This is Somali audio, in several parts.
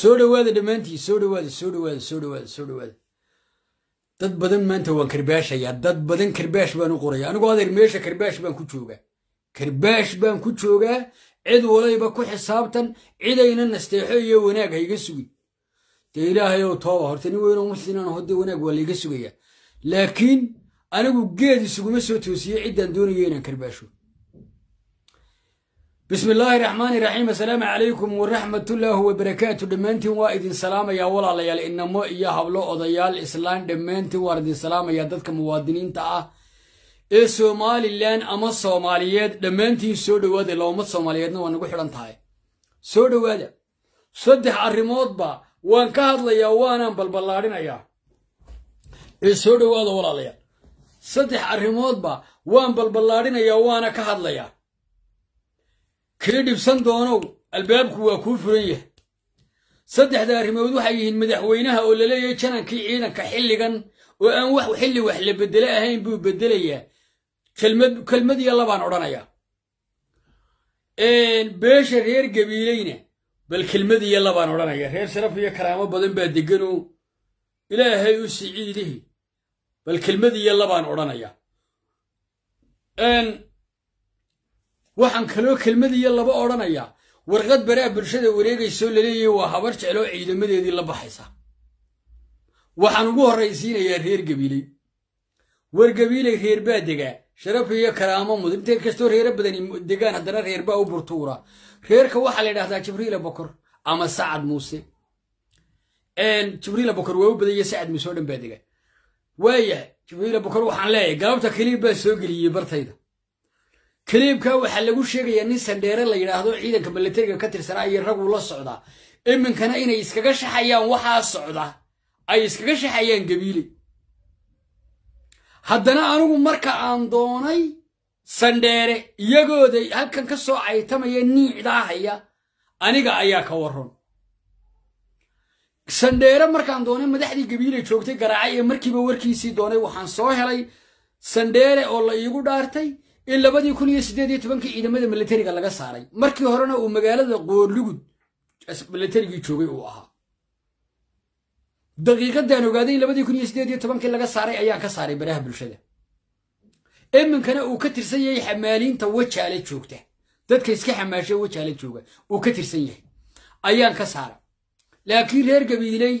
soo dhowaada dhammaantii soo dhawaada soo dhawaada soo dhowaada soo dhawaada dad badan maanta waan karbaashayaa dad badan karbaash baan u qoraya anigoo adeer meesha karbaash baan ku joogaa karbaash baan ku joogaa cid walayba ku xisaabtan cidayna nasteexo iyo wanaag ha iga sugin dee ilaahay ow tooba horta nin weynoo muxsinaan hode wanaag waa layga sugayaa laakiin anigu geed isuguma soo toosiye ciddaan doonayo inaan karbaasho bismi illaahi raxmaani raxiim assalaamu calaykum waraxmatullaahi wabarakaatu dhammaantiin waa idin salaamayaa walaalayaal inamo iyo hablo odayaal islaan dhammaantiin waan idin salaamayaa dadka muwaadiniinta ah ee somalilan ama soomaaliyeed dhammaantiin soo dhowaada looma soomaaliyeedna waa nagu xidhan tahay soo dhowaada saddex arrimoodba waan ka hadlayaa waanaan balballaadhinayaa ee soo dhowaada walaalayaal saddex arrimoodba waan balballaadhinayaa waana ka hadlayaa kii dhibsan doonow albaabku waa kuu furan yahay saddexda arrimood waxay yihiin madaxweynaha oo laleeyahay janankii ciidanka xilligan oo aan wax xilli wax la bedele ahayn buu beddelayaa kelmad iyo labaan odhanayaa beesha reer gabiileyna bal kelmadiyo labaan odhanaya reer sharaf iyo karaamo badan baa degganoo ilaahay u siciidihi bal kelmad iyo labaan odhanaya waxaan kaloo kelmadiyo laba odhanayaa warqad baraa ah bulshada wareegaysoo laleeyahy waa habar jecloo ciidamadeedii la baxaysa waxaan ugu horraysiinayaa reer gabiiley wargabiiley reer baa degaa sharaf iyo karaamo mudan inta kastoo reero badani degaan haddana reer baa u burtuura reerka waxaa la yidhahdaa jibriila bokor ama sacad muuse jibriila bokor waa u badanya sacad muuse oo dhan baa dega waayahay jibriila bokor waxaan leeyahay galabta keliya baa soo geliyey bartayda kaliibka waxaa lagu sheegayaa nin sandheere la yidhaahdo ciidanka milatariga ka tirsanaa iyo raguu la socdaa iminkana inay iskaga shaxayaan waxaa socda ay iskaga shaxayaan gabiile haddana anigu marka aan doonay sandheere iyagooda halkan ka soo caytamaya niicdaahaya aniga ayaa ka waran sandheere markaan doonay madaxdii gabiile joogtay garaacay ee markiiba warkiisii doonay waxaan soo helay sandheere oo la iigu dhaartay in labadii kun iyo sideed iyo tobankii ciidamada milatariga laga saaray markii horena uu magaalada qoorlugud milatarigii joogay uu ahaa daqiiqaddaan ogaaday in labadii kun iyo siddeed iyo tobankii laga saaray ayaan ka saaray baraha bulshada iminkana uu ka tirsan yahay xamaaliinta wajaale joogta dadka iska xamaashay wajaale jooga uu ka tirsan yahay ayaan ka saaray laakiin reer gabiiley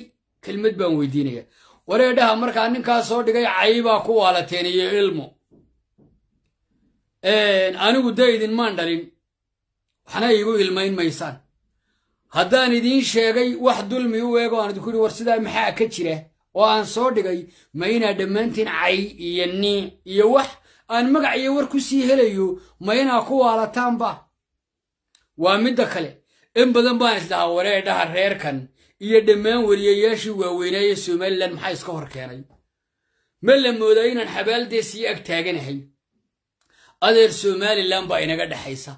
kelmad baan weydiinaya wareedhaha markaa ninkaas soo dhigay caybaa ku waalateen iyo anigu da dee maan dhalin waxna iigu ilmayn maysaan haddaan idiin sheegay wax dulmi u eeg eego aan idinku ihi war sidaa maxaa ka jira oo aan soo dhigay ma inaad dhammaantiin cay iyo nii iyo wax aan magac iyo war ku sii helayo ma inaa ku waalataanba waa midda kale in badan baan islahaa wareedhaha reerkan iyo dhammaan weriyayaashii ee somalilan maxaa iska hor keenay ma la moodaa inaan xabaaldee sii ag taaganahay adeer somalilan baa inaga dhexaysa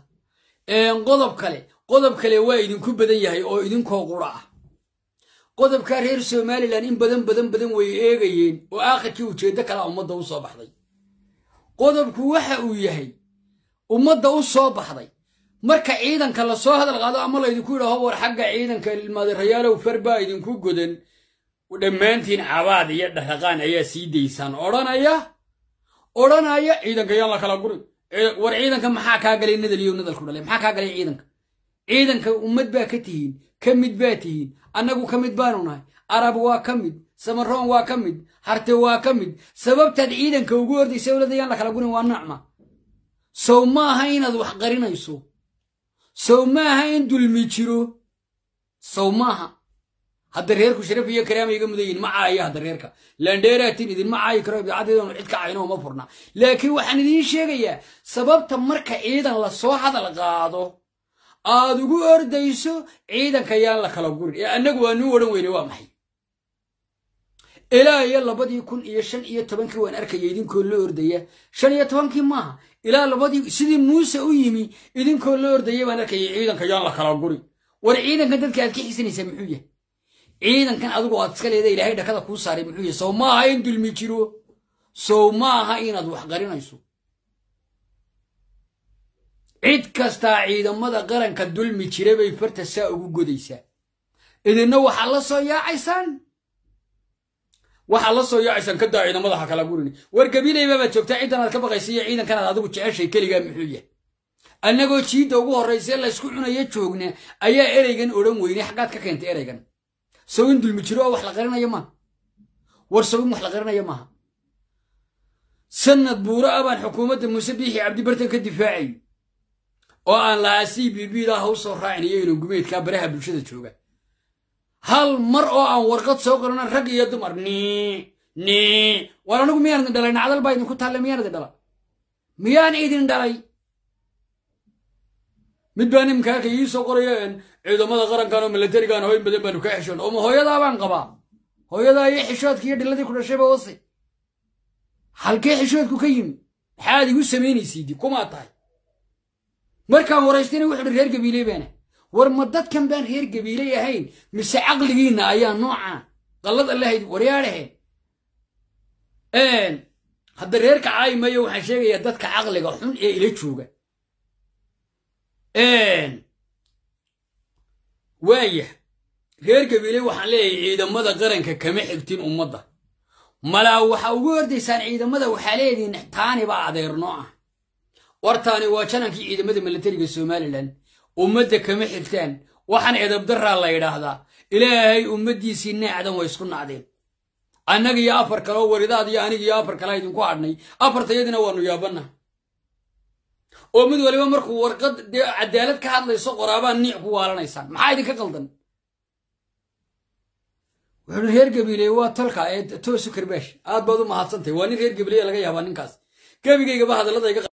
qodob kale qodob kale waa idinku badan yahay oo idinkoo qura ah qodobkaa reer somalilan in badan badan badan way eegayeen oo aakhirkii ujeeddo kalea ummadda u soo baxday qodobku waxa uu yahay ummadda u soo baxday marka ciidanka lasoo hadal qaado ama laydinku yidhaaho war xagga ciidanka ilmaadirayaalow far baa idinku godan dhammaantiin cabaad iyo dharraqaan ayaa sii daysaan odhanaya odhanaya ciidanka yaan la kala gurin war ciidanka maxaa kaa galay nadaliyo nadalku dhalay maxaa kaa galay ciidanka ciidanka ummad baa ka tihiin ka mid baa tihiin annagu ka mid baanu nahay arab waa ka mid samaroon waa ka mid harte waa ka mid sababtaad ciidanka ugu ordaysa owladda yaan la kala gurin waa nacma sow maaha inaad wax qarinayso sow maaha in dulmi jiro sow maaha hadda reerku sharaf iyo karaama iga mudayiin ma caayo hadda reerka landheeraatin idinma caayi karo ibdacadeedanu cid ka cayno ma furna laakiin waxaan idiin sheegayaa sababta marka ciidan la soo hadal qaado aad ugu ordayso ciidanka yaan la kala gurin ee annagu waanuu odhan weyne waa maxay ilaa iyo labadii kun iyo shan iyo tobankii waan arkaya idinkoo la ordaya shan iyo tobankii maaha ilaa labadii sidii muuse u yimi idinkoo la ordaya baan arkaya ciidanka yaan la kala gurin war ciidanka dadka aad ka xisanaysaa muxuu yahay ciidankan adigu aad iska leedahay ilaahay dhakada kuu saaray muxuu yahy sow maaha in dulmi jiro sow maaha inaad wax qarinayso cid kastaa ciidamada qaranka dulmi jira bay farta saa ugu godaysaa idinna waxaad la soo yaacaysaan waxaad la soo yaacaysaan kadaa ciidamada ha kala gurin war gabilaybabaad joogtaa ciddan aad ka baqaysiiyo ciidankan aad adigu jeceshay keligaa muxuu yahay annagoo jiidda ugu horraysee laysku cunayo joogna ayaa ereygan odhan weyne xaggaad ka keentay ereygan sawin dulmi jiro oo wax la qarinayo maaha war sawin wax la qarinayo maaha sanad buuro abaan xukuumadda muuse biixi cabdibartan ka difaacay oo aan lahaa c b b daa ah haw soo raacin iyagana gumeedkaa baraha bulshada jooga hal mar oo aan warqad soo qorana rag iyo dumar nii nii war anugu miyaan idin dhalay nacdal baa idinku taalle miyaan idin dhala miyaan idin dhalay mid baan imkaa kaii soo qoraya ciidamada qarankan oo milatarigan hooyin badan baanu kaa xishood oma hooyadaabaan qabaa hooyadaa iyo xishoodka dhiladii ku dhashayba wase halkee xishoodku ka yimi maxaad igu samaynaysiidi kumaa tahay markaan waraystayna wuxuuhi reer gabiiley baana war ma dadkan baan reer gabiiley ahayn mise caqligiinna ayaa nooca qallad allahayd waryaadhahe hadda reer kacaayi waxaan sheegayaa dadka caqliga xun ee ila jooga waayah reer gabiile waxaan leeyahay ciidamada qaranka kama xigtin ummadda malaa waxaa ugu hordaysaan ciidamada waxaa leedihiin taani baa adeernoo ah wartaani waa janankii ciidamada milatariga somalilan ummadda kama xigtaan waxaan edabdaraa la yidhaahdaa ilaahay ummaddiisii naacdan way isku nacdeen annagiyo afar kaleo waridaad iyo anigiyo afar kalaa idinku hadhnay afartayadina waannu yaabanna oo mid waliba markuu warqad dee cadaalad ka hadlayso qoraabaa niic ku waalanaysaan maxaa idinka qaldan wuxuu reer gabiley waa tolka ee toosu karbash aad baad u mahadsantahy waa nin reer gabiley laga yaabaa ninkaas gebigaygaba hadalladayga